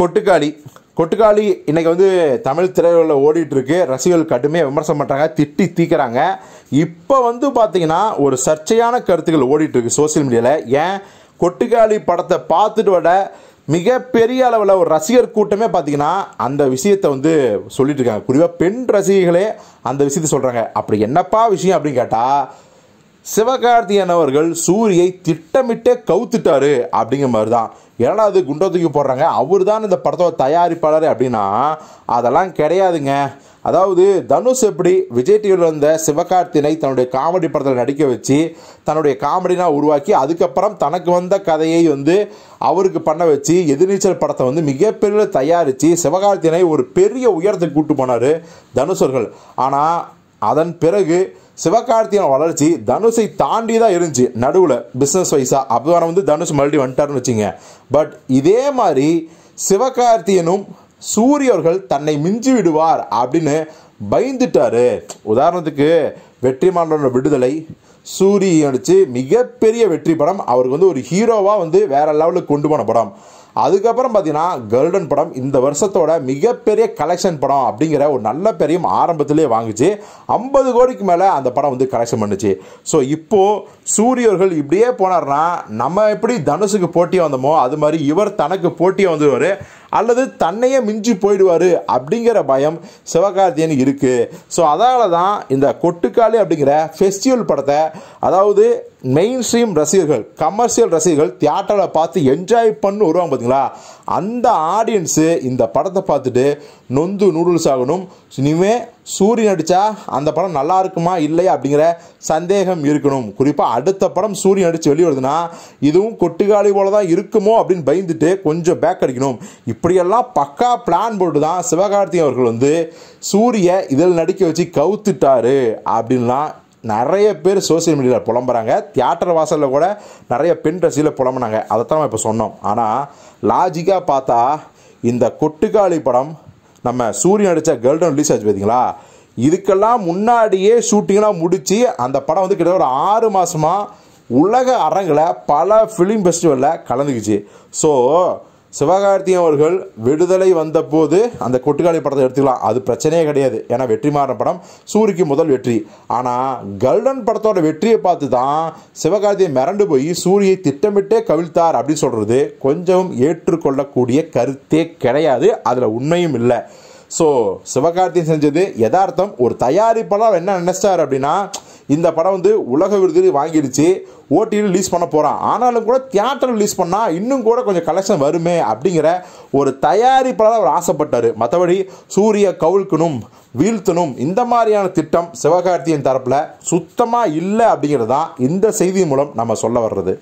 கொட்டுக்காளி கொட்டுக்காளி இன்றைக்கி வந்து தமிழ் திரையுள்ள ஓடிட்டுருக்கு ரசிகர்கள் கடுமையாக விமர்சனம் பண்ணுறாங்க திட்டி தீக்கிறாங்க இப்போ வந்து பார்த்தீங்கன்னா ஒரு சர்ச்சையான கருத்துக்கள் ஓடிட்டுருக்கு சோசியல் மீடியாவில் ஏன் கொட்டுக்காளி படத்தை பார்த்துட்டு விட மிகப்பெரிய அளவில் ஒரு ரசிகர் கூட்டமே பார்த்தீங்கன்னா அந்த விஷயத்தை வந்து சொல்லிட்டு இருக்காங்க குறிப்பாக பெண் ரசிகர்களே அந்த விஷயத்தை சொல்கிறாங்க அப்படி என்னப்பா விஷயம் அப்படின்னு கேட்டால் சிவகார்த்தியன் அவர்கள் சூரியை திட்டமிட்டே கவுத்துட்டாரு அப்படிங்கிற மாதிரி தான் ஏன்னா அது குண்டத்துக்கு போடுறாங்க அவர் தான் இந்த படத்தோட தயாரிப்பாளர் அப்படின்னா அதெல்லாம் கிடையாதுங்க அதாவது தனுஷ் எப்படி விஜய் டிவியில் இருந்த சிவகார்த்தினை தன்னுடைய காமெடி படத்தில் நடிக்க வச்சு தன்னுடைய காமெடினா உருவாக்கி அதுக்கப்புறம் தனக்கு வந்த கதையை வந்து அவருக்கு பண்ண வச்சு எதிர்நீச்சல் படத்தை வந்து மிகப்பெரிய தயாரித்து சிவகார்த்தினை ஒரு பெரிய உயரத்துக்கு கூப்பிட்டு போனார் தனுஷர்கள் ஆனால் அதன் பிறகு சிவகார்த்தியின் வளர்ச்சி தனுஷை தாண்டி தான் இருந்துச்சு நடுவில் பிஸ்னஸ் வைஸாக அப்போ வந்து தனுஷ் மறுபடியும் வந்துட்டாருன்னு வச்சுங்க பட் இதே மாதிரி சிவகார்த்தியனும் சூரியர்கள் தன்னை மிஞ்சி விடுவார் அப்படின்னு பயந்துட்டார் உதாரணத்துக்கு வெற்றிமாறனோட விடுதலை சூரியன் நடித்து மிகப்பெரிய வெற்றி படம் அவருக்கு வந்து ஒரு ஹீரோவாக வந்து வேறு லெவலுக்கு கொண்டு போன படம் அதுக்கப்புறம் பார்த்தீங்கன்னா கேர்டன் படம் இந்த வருஷத்தோட மிகப்பெரிய கலெக்ஷன் படம் அப்படிங்கிற ஒரு நல்ல பெரியும் ஆரம்பத்திலேயே வாங்கிச்சு ஐம்பது கோடிக்கு மேலே அந்த படம் வந்து கலெக்ஷன் பண்ணுச்சு ஸோ இப்போது சூரியர்கள் இப்படியே போனார்னா நம்ம எப்படி தனுஷுக்கு போட்டியாக வந்தோமோ அது மாதிரி இவர் தனக்கு போட்டியாக வந்துடுவார் அல்லது தன்னையே மிஞ்சி போயிடுவார் அப்படிங்கிற பயம் சிவகார்த்தியன் இருக்குது ஸோ அதனால தான் இந்த கொட்டுக்காளி அப்படிங்கிற ஃபெஸ்டிவல் படத்தை அதாவது மெயின் ஸ்ட்ரீம் ரசிகர்கள் கமர்ஷியல் ரசிகர்கள் தியேட்டரில் பார்த்து என்ஜாய் பண்ணு வருவாங்க பார்த்தீங்களா அந்த ஆடியன்ஸு இந்த படத்தை பார்த்துட்டு நொந்து நூடுல்ஸ் ஆகணும் இனிமே சூரியன் நடித்தா அந்த படம் நல்லா இருக்குமா இல்லையா அப்படிங்கிற சந்தேகம் இருக்கணும் குறிப்பாக அடுத்த படம் சூரியன் அடித்து வெளிவருதுன்னா இதுவும் கொட்டுக்காலி போல தான் இருக்குமோ அப்படின்னு பயந்துட்டு கொஞ்சம் பேக் அடிக்கணும் இப்படியெல்லாம் பக்கா பிளான் போட்டு தான் சிவகார்த்திகேயன் அவர்கள் வந்து சூரிய இதில் நடிக்க வச்சு கவுத்துட்டாரு அப்படின்லாம் நிறைய பேர் சோசியல் மீடியாவில் புலம்புறாங்க தியேட்டர் வாசலில் கூட நிறைய பெண் ரசிகளை புலம்புனாங்க அதைத்தான் நம்ம இப்போ சொன்னோம் ஆனால் லாஜிக்காக பார்த்தா இந்த கொட்டுக்காளி படம் நம்ம சூரியன் அடித்த கேர்ள்டன் ரிலீஸ் ஆச்சு பார்த்தீங்களா இதுக்கெல்லாம் முன்னாடியே ஷூட்டிங்லாம் முடித்து அந்த படம் வந்து கிட்ட ஒரு ஆறு மாதமாக உலக அரங்கில் பல ஃபிலிம் ஃபெஸ்டிவலில் கலந்துக்குச்சு ஸோ சிவகார்த்தியம் அவர்கள் விடுதலை வந்தபோது அந்த கொட்டுக்காளி படத்தை எடுத்துக்கலாம் அது பிரச்சனையே கிடையாது ஏன்னா வெற்றிமாறன் படம் சூரிக்கு முதல் வெற்றி ஆனால் கல்டன் படத்தோட வெற்றியை பார்த்து தான் சிவகார்த்தியை மிரண்டு போய் சூரியை திட்டமிட்டே கவிழ்த்தார் அப்படின்னு சொல்கிறது கொஞ்சம் ஏற்றுக்கொள்ளக்கூடிய கருத்தே கிடையாது அதில் உண்மையும் இல்லை ஸோ சிவகார்த்தியன் செஞ்சது யதார்த்தம் ஒரு தயாரிப்பாளர் என்ன நினைச்சார் அப்படின்னா இந்த படம் வந்து உலக விருது வாங்கிடுச்சு ஓடியில் ரிலீஸ் பண்ண போகிறான் ஆனாலும் கூட தியேட்டர் ரிலீஸ் பண்ணால் இன்னும் கூட கொஞ்சம் கலெக்ஷன் வருமே அப்படிங்கிற ஒரு தயாரிப்பாளர் அவர் ஆசைப்பட்டார் மற்றபடி சூரிய கவுழ்க்கணும் வீழ்த்தணும் இந்த மாதிரியான திட்டம் சிவகார்த்தியின் தரப்பில் சுத்தமாக இல்லை அப்படிங்கிறது தான் இந்த செய்தி மூலம் நம்ம சொல்ல வர்றது